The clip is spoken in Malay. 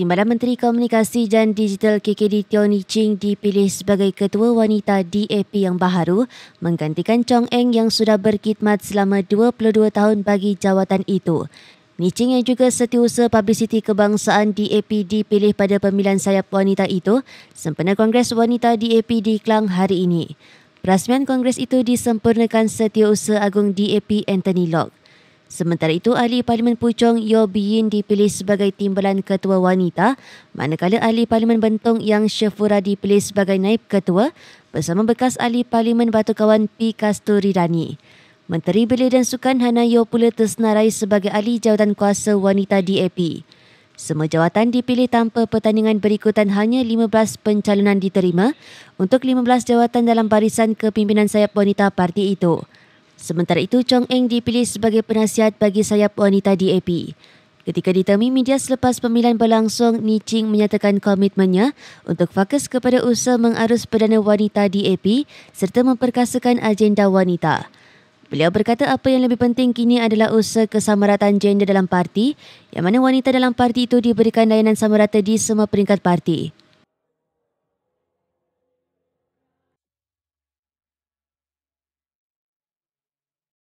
Timbalan Menteri Komunikasi dan Digital KKD Tony Ching dipilih sebagai ketua wanita DAP yang baharu menggantikan Chong Eng yang sudah berkhidmat selama 22 tahun bagi jawatan itu. Niching yang juga setiausaha publicity kebangsaan DAP dipilih pada pemilihan sayap wanita itu sempena Kongres Wanita DAP di Kelang hari ini. Perasmian Kongres itu disempurnakan setiausaha agung DAP Anthony Locke. Sementara itu, Ahli Parlimen Puchong Yo Biin dipilih sebagai timbalan ketua wanita, manakala Ahli Parlimen Bentong Yang Shefura dipilih sebagai naib ketua bersama bekas Ahli Parlimen Batu Kawan P. Kasturi Rani. Menteri Belia dan Sukan Hana Yeo pula tersenarai sebagai Ahli Jawatan Kuasa Wanita DAP. Semua jawatan dipilih tanpa pertandingan berikutan hanya 15 pencalonan diterima untuk 15 jawatan dalam barisan kepimpinan sayap wanita parti itu. Sementara itu, Chong Eng dipilih sebagai penasihat bagi sayap wanita DAP. Ketika ditemui media selepas pemilihan berlangsung, Ni Ching menyatakan komitmennya untuk fokus kepada usaha mengarus perdana wanita DAP serta memperkasakan agenda wanita. Beliau berkata apa yang lebih penting kini adalah usaha kesamarataan gender dalam parti, yang mana wanita dalam parti itu diberikan layanan samarata di semua peringkat parti.